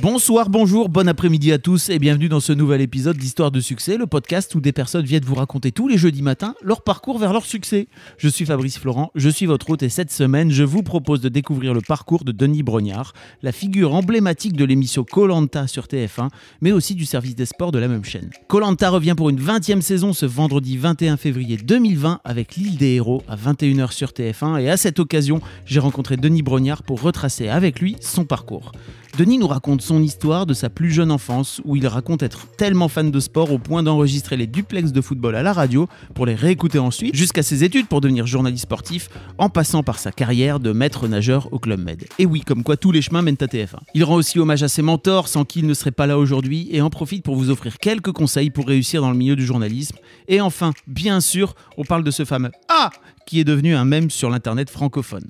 Bonsoir, bonjour, bon après-midi à tous et bienvenue dans ce nouvel épisode d'Histoire de succès, le podcast où des personnes viennent vous raconter tous les jeudis matins leur parcours vers leur succès. Je suis Fabrice Florent, je suis votre hôte et cette semaine, je vous propose de découvrir le parcours de Denis Brognard, la figure emblématique de l'émission Colanta sur TF1, mais aussi du service des sports de la même chaîne. Colanta revient pour une 20e saison ce vendredi 21 février 2020 avec l'île des héros à 21h sur TF1 et à cette occasion, j'ai rencontré Denis Brognard pour retracer avec lui son parcours. Denis nous raconte son histoire de sa plus jeune enfance où il raconte être tellement fan de sport au point d'enregistrer les duplex de football à la radio pour les réécouter ensuite, jusqu'à ses études pour devenir journaliste sportif, en passant par sa carrière de maître nageur au Club Med. Et oui, comme quoi tous les chemins mènent à TF1. Il rend aussi hommage à ses mentors sans qui il ne serait pas là aujourd'hui et en profite pour vous offrir quelques conseils pour réussir dans le milieu du journalisme. Et enfin, bien sûr, on parle de ce fameux Ah qui est devenu un mème sur l'internet francophone.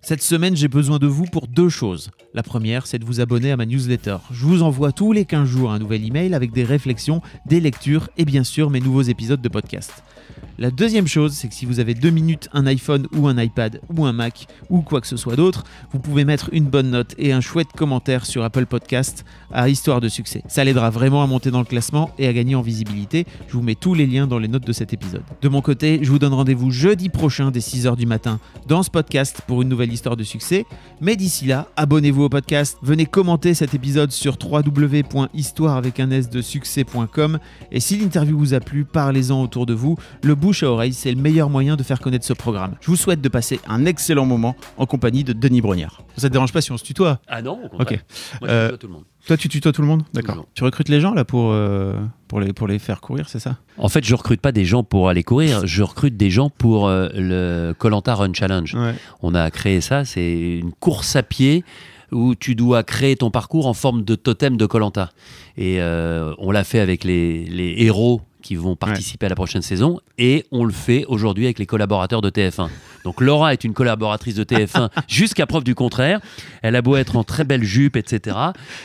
Cette semaine, j'ai besoin de vous pour deux choses. La première, c'est de vous abonner à ma newsletter. Je vous envoie tous les 15 jours un nouvel email avec des réflexions, des lectures et bien sûr mes nouveaux épisodes de podcast. La deuxième chose, c'est que si vous avez deux minutes, un iPhone ou un iPad ou un Mac ou quoi que ce soit d'autre, vous pouvez mettre une bonne note et un chouette commentaire sur Apple Podcast à Histoire de Succès. Ça l'aidera vraiment à monter dans le classement et à gagner en visibilité. Je vous mets tous les liens dans les notes de cet épisode. De mon côté, je vous donne rendez-vous jeudi prochain dès 6h du matin dans ce podcast pour une nouvelle l'histoire de succès. Mais d'ici là, abonnez-vous au podcast, venez commenter cet épisode sur www.histoire avec un S de succès.com et si l'interview vous a plu, parlez-en autour de vous. Le bouche à oreille, c'est le meilleur moyen de faire connaître ce programme. Je vous souhaite de passer un excellent moment en compagnie de Denis Brognard. Ça te dérange pas si on se tutoie Ah non, Ok. Moi, euh, tutoie tout le monde. Toi, tu tutoies tout le monde D'accord. Tu recrutes les gens là pour. Euh, pour les, faire courir, c'est ça En fait, je recrute pas des gens pour aller courir, je recrute des gens pour euh, le Colanta Run Challenge. On a créé ça, c'est une course à pied où tu dois créer ton parcours en forme de totem de Colanta. Et euh, on l'a fait avec les, héros qui vont participer à la prochaine saison. Et on le fait aujourd'hui avec les collaborateurs de TF1. Donc Laura est une collaboratrice de TF1 jusqu'à preuve du contraire. Elle a beau être en très belle jupe, etc.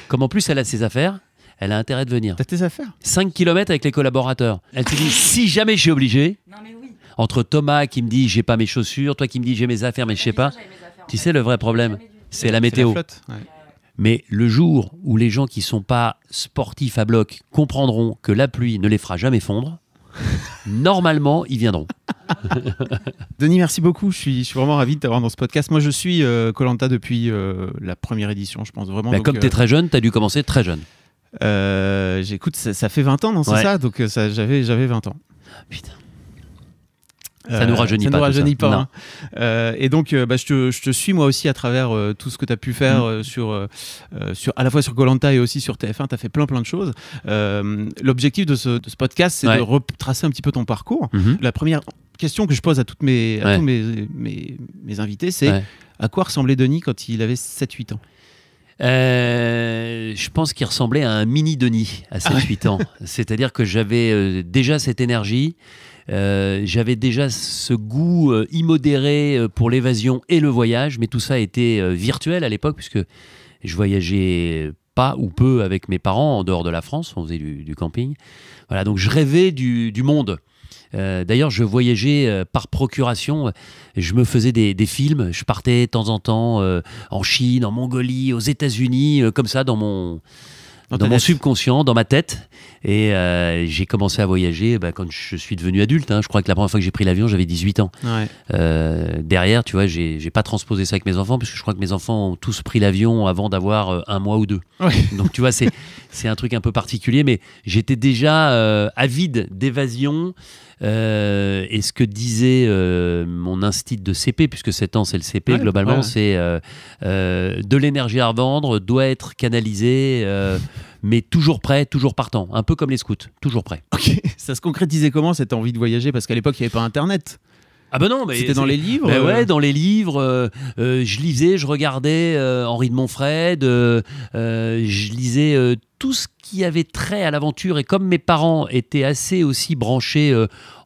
Comme en plus elle a ses affaires, elle a intérêt de venir. T'as tes affaires 5 km avec les collaborateurs. Elle te dit si jamais je suis obligé, entre Thomas qui me dit j'ai pas mes chaussures, toi qui me dis j'ai mes affaires mais je sais pas, tu sais le vrai problème, c'est la météo. Mais le jour où les gens qui sont pas sportifs à bloc comprendront que la pluie ne les fera jamais fondre, normalement, ils viendront. Denis, merci beaucoup. Je suis, vraiment ravi de t'avoir dans ce podcast. Moi, je suis euh, Colanta depuis euh, la première édition, je pense vraiment. Bah, comme tu es euh, très jeune, tu as dû commencer très jeune. Euh, j'écoute, ça, fait 20 ans, non C'est ça Donc euh, j'avais 20 ans. Putain. Euh, ça nous rajeunit pas. Ça nous rajeunit pas. Hein. et donc, bah, je, te, suis moi aussi à travers tout ce que tu as pu faire mm. sur, sur, à la fois sur Golanta et aussi sur TF1. Tu as fait plein, plein de choses. L'objectif de, ce, podcast, c'est de retracer un petit peu ton parcours. Mm-hmm. La première question que je pose à, toutes mes, tous mes, invités, c'est à quoi ressemblait Denis quand il avait 7-8 ans euh, je pense qu'il ressemblait à un mini Denis à 7-8 ah ans. C'est-à-dire que j'avais euh, déjà cette énergie, euh, j'avais déjà ce goût immodéré pour l'évasion et le voyage, mais tout ça était virtuel à l'époque, puisque je voyageais pas ou peu avec mes parents en dehors de la France, on faisait du, camping. Voilà, donc je rêvais du monde. Euh, d'ailleurs, je voyageais euh, par procuration. Je me faisais des, films. Je partais de temps en temps euh, en Chine, en Mongolie, aux États-Unis, comme ça, dans mon dans, mon subconscient, dans ma tête. Et euh, j'ai commencé à voyager bah, quand je suis devenu adulte. Hein. Je crois que la première fois que j'ai pris l'avion, j'avais 18 ans. Euh, derrière, tu vois, j'ai, j'ai pas transposé ça avec mes enfants, parce que je crois que mes enfants ont tous pris l'avion avant d'avoir euh, un mois ou deux. Donc, tu vois, c'est, c'est un truc un peu particulier, mais j'étais déjà avide d'évasion. Euh, et ce que disait euh, mon institut de CP, puisque 7 ans c'est le CP, globalement, c'est euh, de l'énergie à revendre doit être canalisée. mais toujours prêt, toujours partant, un peu comme les scouts, toujours prêt. ça se concrétisait comment cette envie de voyager Parce qu'à l'époque, il n'y avait pas Internet. Ah ben non, mais c'était dans les livres. Bah ouais, euh. dans les livres, euh, euh, je lisais, je regardais Henri de Montfred, je lisais tout ce qui avait trait à l'aventure et comme mes parents étaient assez aussi branchés,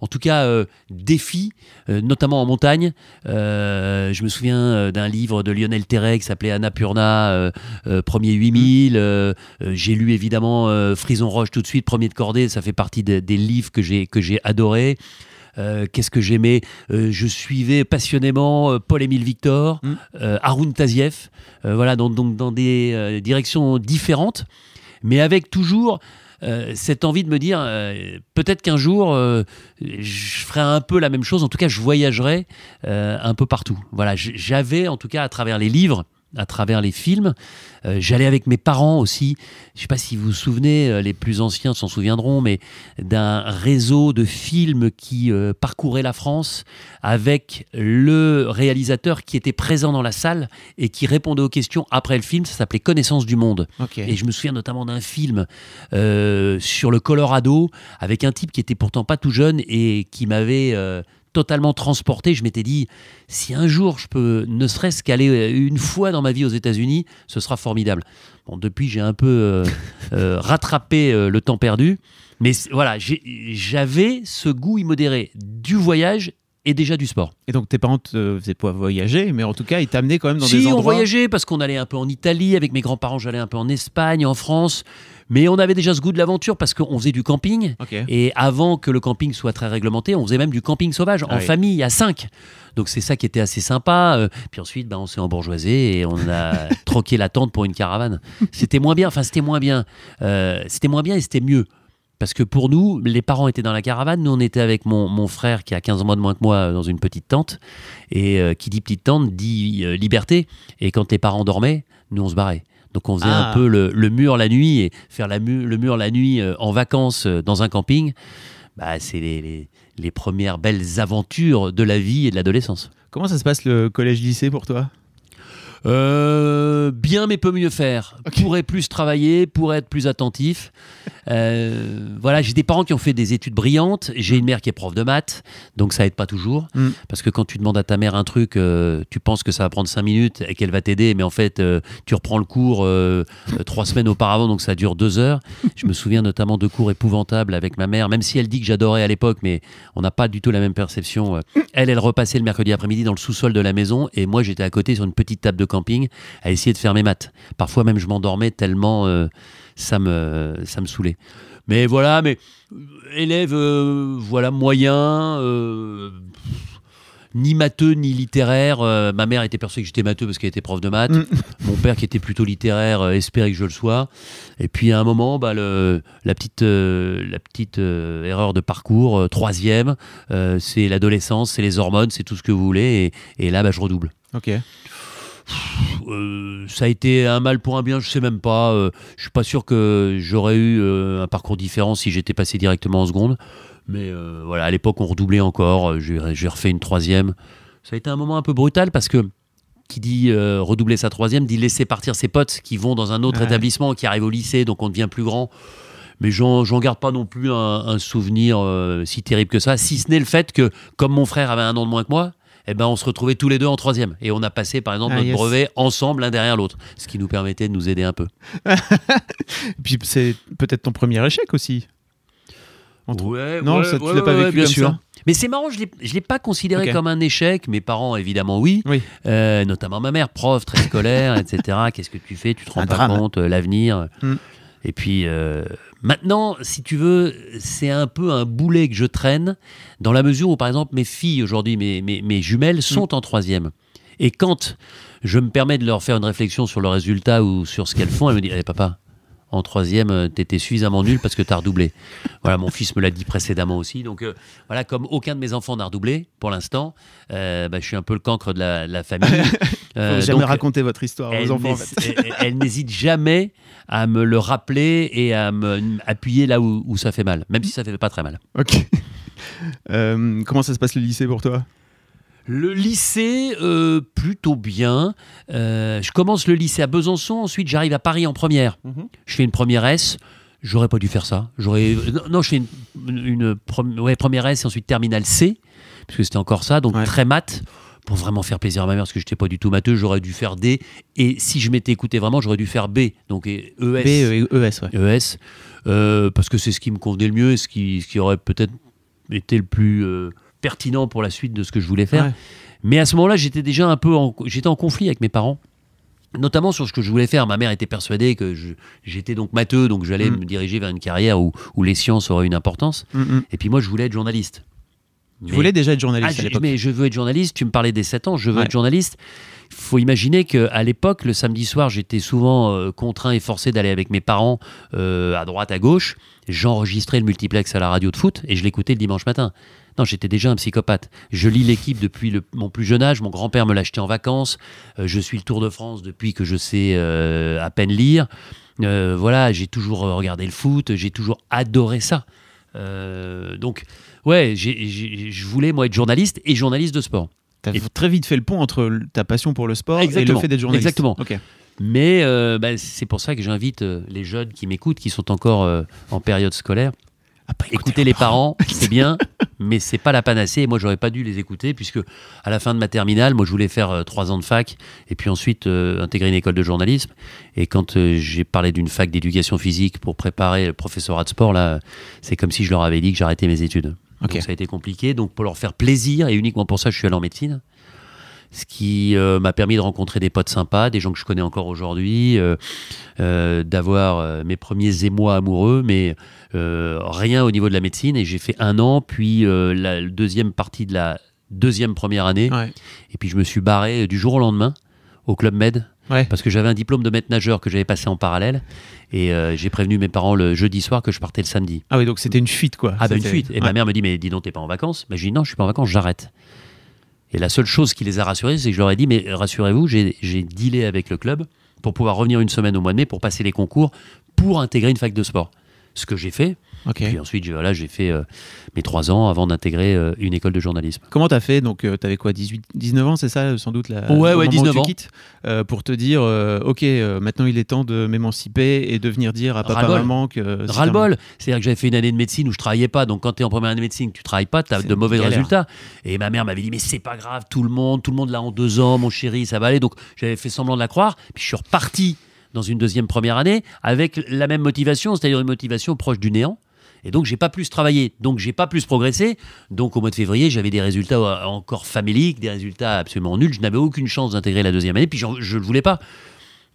en tout cas défis, notamment en montagne, je me souviens d'un livre de Lionel Terray qui s'appelait Annapurna, premier 8000, mm. j'ai lu évidemment Frison Roche tout de suite, premier de cordée, ça fait partie des livres que j'ai adorés. Euh, qu'est-ce que j'aimais euh, Je suivais passionnément euh, Paul-Émile Victor, mm. Haroun Tazieff, voilà, dans, donc dans des directions différentes, mais avec toujours cette envie de me dire peut-être qu'un jour je ferai un peu la même chose, en tout cas je voyagerai un peu partout. Voilà, j'avais en tout cas à travers les livres à travers les films. Euh, j'allais avec mes parents aussi. Je ne sais pas si vous vous souvenez, euh, les plus anciens s'en souviendront, mais d'un réseau de films qui euh, parcourait la France avec le réalisateur qui était présent dans la salle et qui répondait aux questions après le film. Ça s'appelait Connaissance du monde. Et je me souviens notamment d'un film sur le Colorado avec un type qui était pourtant pas tout jeune et qui m'avait totalement transporté. Je m'étais dit, si un jour je peux ne serait-ce qu'aller euh, une fois dans ma vie aux États-Unis, ce sera formidable. Bon, depuis, j'ai un peu euh, euh, rattrapé le temps perdu. Mais voilà, j'avais ce goût immodéré du voyage et déjà du sport. Et donc tes parents te faisaient pas voyager, mais en tout cas, ils t'amenaient quand même dans des endroits... Si, on voyageait parce qu'on allait un peu en Italie, avec mes grands-parents, j'allais un peu en Espagne, en France. Mais on avait déjà ce goût de l'aventure parce qu'on faisait du camping. Et avant que le camping soit très réglementé, on faisait même du camping sauvage, ah en famille, à cinq. Donc c'est ça qui était assez sympa. Euh, puis ensuite, bah, on s'est embourgeoisé et on a troqué la tente pour une caravane. C'était moins bien. Enfin, c'était moins bien. Euh, c'était moins bien et c'était mieux. Parce que pour nous, les parents étaient dans la caravane. Nous, on était avec mon, mon frère qui a 15 mois de moins que moi euh, dans une petite tente. Et euh, qui dit petite tente dit euh, liberté. Et quand les parents dormaient, nous, on se barrait. Donc on faisait un ah. peu le, mur la nuit. Et faire la le mur la nuit en vacances dans un camping, bah, c'est les, les, premières belles aventures de la vie et de l'adolescence. Comment ça se passe le collège-lycée pour toi bien mais peut mieux faire. Pourrait plus travailler, pourrait être plus attentif. Euh, voilà, j'ai des parents qui ont fait des études brillantes. J'ai une mère qui est prof de maths, donc ça aide pas toujours. Mm. Parce que quand tu demandes à ta mère un truc, euh, tu penses que ça va prendre 5 minutes et qu'elle va t'aider, mais en fait, euh, tu reprends le cours 3 semaines auparavant, donc ça dure 2 heures. Je me souviens notamment de cours épouvantables avec ma mère, même si elle dit que j'adorais à l'époque, mais on n'a pas du tout la même perception. Elle, elle repassait le mercredi après-midi dans le sous-sol de la maison et moi, j'étais à côté sur une petite table de camping à essayer de fermer mes maths. Parfois même, je m'endormais tellement euh, ça, me, ça me saoulait. Mais voilà, mais euh, élève, euh, voilà, moyen, ni matheux ni littéraire. ma mère était persuadée que j'étais matheux parce qu'elle était prof de maths. Mm. Mon père, qui était plutôt littéraire, espérait que je le sois. Et puis à un moment, bah, le, la petite, la petite erreur de parcours, troisième, c'est l'adolescence, c'est les hormones, c'est tout ce que vous voulez. Et, et là, bah, je redouble. Ok. Euh, ça a été un mal pour un bien, je sais même pas. Euh, je suis pas sûr que j'aurais eu euh, un parcours différent si j'étais passé directement en seconde. Mais voilà, à l'époque, on redoublait encore. J'ai refait une troisième. Ça a été un moment un peu brutal parce que qui dit redoubler sa troisième dit laisser partir ses potes qui vont dans un autre établissement, qui arrivent au lycée, donc on devient plus grand. Mais j'en garde pas non plus un souvenir si terrible que ça, si ce n'est le fait que, comme mon frère avait un an de moins que moi, eh ben, on se retrouvait tous les deux en troisième. Et on a passé, par exemple, ah, notre brevet ensemble, l'un derrière l'autre. Ce qui nous permettait de nous aider un peu. puis, c'est peut-être ton premier échec aussi. non, ça, tu l'as pas vécu bien sûr. mais c'est marrant, je ne l'ai pas considéré comme un échec. Mes parents, évidemment, oui. Euh, notamment ma mère, prof, très scolaire, etc. Qu'est-ce que tu fais Tu te rends pas compte, euh, l'avenir. Mm. Et puis euh, maintenant, si tu veux, c'est un peu un boulet que je traîne, dans la mesure où, par exemple, mes filles aujourd'hui, mes, mes, jumelles, mm. sont en troisième. Et quand je me permets de leur faire une réflexion sur le résultat ou sur ce qu'elles font, elles me disent eh, Papa, en troisième, euh, tu étais suffisamment nul parce que tu as redoublé. Voilà, mon fils me l'a dit précédemment aussi. Donc euh, voilà, comme aucun de mes enfants n'a redoublé pour l'instant, euh, bah, je suis un peu le cancre de la, famille. Euh, jamais raconter votre histoire aux enfants. elle, n'hésite jamais à me le rappeler et à me appuyer là où, ça fait mal, même si ça ne fait pas très mal. Ok. comment ça se passe le lycée pour toi le lycée, euh, plutôt bien. Euh, je commence le lycée à Besançon, ensuite j'arrive à Paris en première. Mhm. Je fais une première S. J'aurais pas dû faire ça. J'aurais non, je fais une, première S et ensuite terminale C, puisque c'était encore ça, donc très mat. pour vraiment faire plaisir à ma mère, parce que je n'étais pas du tout matheux, j'aurais dû faire D. Et si je m'étais écouté vraiment, j'aurais dû faire B. Donc ES. E B et ES, e ouais. E euh, parce que c'est ce qui me convenait le mieux et ce qui, aurait peut-être été le plus pertinent pour la suite de ce que je voulais faire. Mais à ce moment-là, j'étais déjà un peu en, j'étais en conflit avec mes parents notamment sur ce que je voulais faire. Ma mère était persuadée que j'étais donc matheux, donc j'allais mm. me diriger vers une carrière où, où les sciences auraient une importance. Mm, mm. Et puis moi, je voulais être journaliste. Tu voulais déjà être journaliste ah, à l'époque Mais je veux être journaliste, tu me parlais des 7 ans, je veux être journaliste. Il faut imaginer qu'à l'époque, le samedi soir, j'étais souvent euh, contraint et forcé d'aller avec mes parents euh, à droite, à gauche. J'enregistrais le multiplex à la radio de foot et je l'écoutais le dimanche matin. Non, j'étais déjà un psychopathe. Je lis l'équipe depuis mon plus jeune âge. Mon grand-père me l'a acheté en vacances. Euh, je suis le Tour de France depuis que je sais euh, à peine lire. Euh, voilà, j'ai toujours regardé le foot. J'ai toujours adoré ça. donc, ouais, je voulais, moi, être journaliste et journaliste de sport. T'as et... très vite fait le pont entre ta passion pour le sport et le fait d'être journaliste. Exactement. Mais bah, c'est pour ça que j'invite les jeunes qui m'écoutent, qui sont encore en période scolaire, à ah bah, écouter les parents, c'est bien. mais c'est pas la panacée. Et moi, j'aurais pas dû les écouter puisque à la fin de ma terminale, moi, je voulais faire euh, trois ans de fac et puis ensuite euh, intégrer une école de journalisme. Et quand euh, j'ai parlé d'une fac d'éducation physique pour préparer le professorat de sport, là, c'est comme si je leur avais dit que j'arrêtais mes études. ça a été compliqué. Donc pour leur faire plaisir et uniquement pour ça, je suis allé en médecine ce qui euh, m'a permis de rencontrer des potes sympas, des gens que je connais encore aujourd'hui, euh, euh, d'avoir mes premiers émois amoureux, mais rien au niveau de la médecine. Et j'ai fait un an, puis la deuxième partie de la deuxième première année. Et puis je me suis barré du jour au lendemain au Club Med. Parce que j'avais un diplôme de maître nageur que j'avais passé en parallèle et j'ai prévenu mes parents le jeudi soir que je partais le samedi. Ah oui, donc c'était une fuite quoi. Ah ben, une fuite. Et ma mère me dit mais dis donc t'es pas en vacances. Mais bah, je dis non, je suis pas en vacances, j'arrête. Et la seule chose qui les a rassurés, c'est que je leur ai dit, mais rassurez-vous, j'ai dealé avec le club pour pouvoir revenir une semaine au mois de mai pour passer les concours pour intégrer une fac de sport. Ce que j'ai fait, puis ensuite, j'ai fait euh, mes trois ans avant d'intégrer euh, une école de journalisme. Comment t'as fait Donc, euh, t'avais quoi 18, 19 ans, c'est ça, sans doute la, Ouais, ouais, 19 ans. pour te dire, ok, maintenant il est temps de m'émanciper et de venir dire à papa, maman que. Ras-le-bol C'est-à-dire que j'avais fait une année de médecine où je travaillais pas. Donc, quand t'es en première année de médecine, tu travailles pas, t'as de mauvais résultats. Et ma mère m'avait dit, mais c'est pas grave, tout le monde, tout le monde là en deux ans, mon chéri, ça va aller. Donc, j'avais fait semblant de la croire. Puis, je suis reparti dans une deuxième première année avec la même motivation, c'est-à-dire une motivation proche du néant. Et donc, j'ai pas plus travaillé. Donc, j'ai pas plus progressé. Donc, au mois de février, j'avais des résultats euh, encore faméliques, des résultats absolument nuls. Je n'avais aucune chance d'intégrer la deuxième année. Puis, je ne le voulais pas.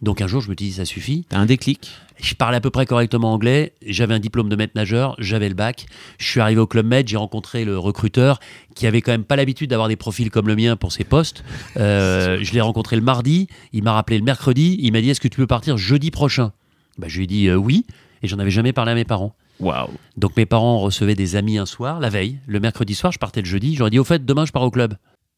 Donc un jour, je me dis, ça suffit. T'as un déclic Je parlais à peu près correctement anglais, j'avais un diplôme de maître nageur, j'avais le bac. Je suis arrivé au Club Med, j'ai rencontré le recruteur qui avait quand même pas l'habitude d'avoir des profils comme le mien pour ses postes. Euh, je l'ai rencontré le mardi, il m'a rappelé le mercredi, il m'a dit, est-ce que tu peux partir jeudi prochain bah, Je lui ai dit euh, oui, et j'en avais jamais parlé à mes parents. Wow Donc mes parents recevaient des amis un soir, la veille, le mercredi soir, je partais le jeudi, j'aurais dit au fait, demain je pars au club.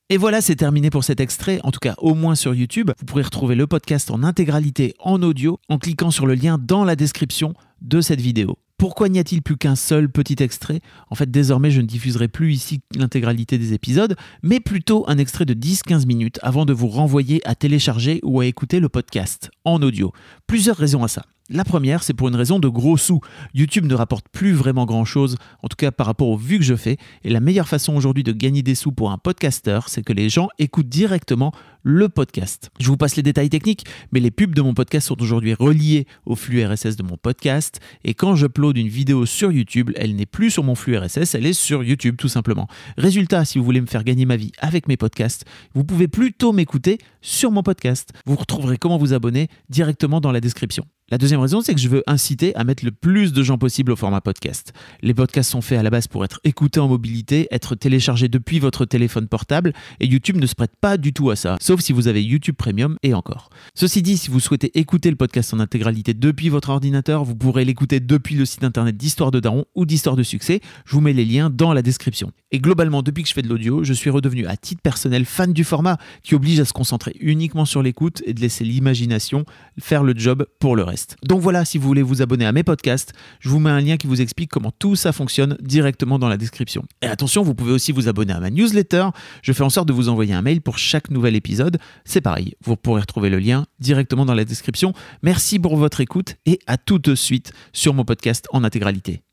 Et voilà, c'est terminé pour cet extrait, en tout cas au moins sur YouTube. Vous pourrez retrouver le podcast en intégralité en audio en cliquant sur le lien dans la description de cette vidéo. Pourquoi n'y a-t-il plus qu'un seul petit extrait En fait, désormais, je ne diffuserai plus ici l'intégralité des épisodes, mais plutôt un extrait de 10-15 minutes avant de vous renvoyer à télécharger ou à écouter le podcast en audio. Plusieurs raisons à ça. La première, c'est pour une raison de gros sous. YouTube ne rapporte plus vraiment grand-chose, en tout cas par rapport aux vues que je fais, et la meilleure façon aujourd'hui de gagner des sous pour un podcasteur, c'est que les gens écoutent directement le podcast. Je vous passe les détails techniques, mais les pubs de mon podcast sont aujourd'hui reliées au flux RSS de mon podcast, et quand j'upload une vidéo sur YouTube, elle n'est plus sur mon flux RSS, elle est sur YouTube tout simplement. Résultat, si vous voulez me faire gagner ma vie avec mes podcasts, vous pouvez plutôt m'écouter sur mon podcast. Vous retrouverez comment vous abonner directement dans la description. La deuxième raison, c'est que je veux inciter à mettre le plus de gens possible au format podcast. Les podcasts sont faits à la base pour être écoutés en mobilité, être téléchargés depuis votre téléphone portable, et YouTube ne se prête pas du tout à ça, sauf si vous avez YouTube Premium et encore. Ceci dit, si vous souhaitez écouter le podcast en intégralité depuis votre ordinateur, vous pourrez l'écouter depuis le site internet d'Histoire de Daron ou d'Histoire de Succès, je vous mets les liens dans la description. Et globalement, depuis que je fais de l'audio, je suis redevenu à titre personnel fan du format qui oblige à se concentrer uniquement sur l'écoute et de laisser l'imagination faire le job pour le reste. Donc voilà, si vous voulez vous abonner à mes podcasts, je vous mets un lien qui vous explique comment tout ça fonctionne directement dans la description. Et attention, vous pouvez aussi vous abonner à ma newsletter. Je fais en sorte de vous envoyer un mail pour chaque nouvel épisode. C'est pareil, vous pourrez retrouver le lien directement dans la description. Merci pour votre écoute et à tout de suite sur mon podcast en intégralité.